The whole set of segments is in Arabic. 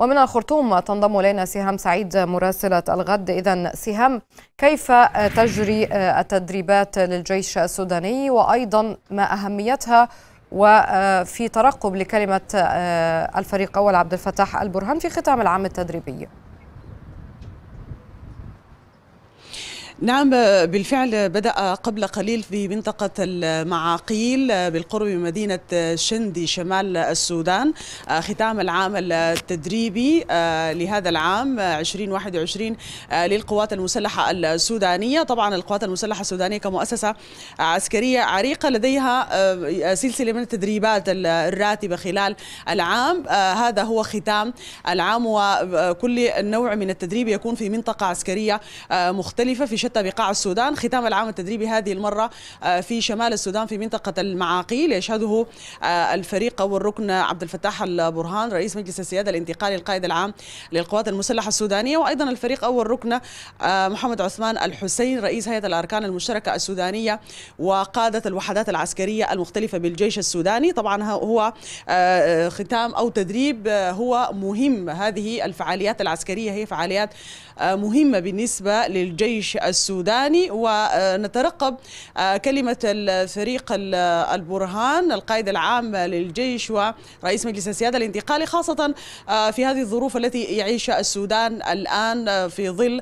ومن الخرطوم تنضم الينا سهام سعيد مراسله الغد اذا سهام كيف تجري التدريبات للجيش السوداني وايضا ما اهميتها وفي ترقب لكلمه آه، الفريق اول عبد الفتاح البرهان في ختام العام التدريبي نعم بالفعل بدأ قبل قليل في منطقة المعاقيل بالقرب من مدينة شندي شمال السودان ختام العام التدريبي آه، لهذا العام 2021 آه، للقوات المسلحة السودانية طبعا القوات المسلحة السودانية كمؤسسة عسكرية عريقة لديها آه، سلسلة من التدريبات الراتبة خلال العام هذا هو ختام العام وكل نوع من التدريب يكون في منطقة عسكرية مختلفة في شتى بقاع السودان ختام العام التدريبي هذه المرة آه، في شمال السودان في منطقة المعاقيل يشهده آه، الفريق والركن عبد الفتاح البرهان رئيس مجلس السيادة الانتقالي القائد العام للقوات المسلحة السودانية وأيضا الفريق أول ركن آه، محمد عثمان الحسين رئيس هيئة الأركان المشتركة السودانية وقادة الوحدات العسكرية المختلفة بالجيش السوداني طبعا هو ختام أو تدريب هو مهم هذه الفعاليات العسكرية هي فعاليات مهمة بالنسبة للجيش السوداني ونترقب آه، كلمة الفريق البرهان القائد العام للجيش ورئيس مجلس السيادة الانتقالي خاصة آه، في هذه الظروف التي يعيشها السودان الآن آه، في ظل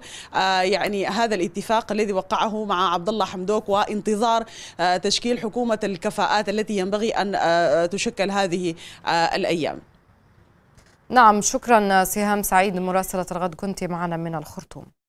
يعني هذا الاتفاق الذي وقعه مع عبد الله حمدوك وانتظار تشكيل حكومة الكفاءات التي ينبغي أن تشكل هذه الأيام نعم شكرا سهام سعيد مراسلة الغد كنت معنا من الخرطوم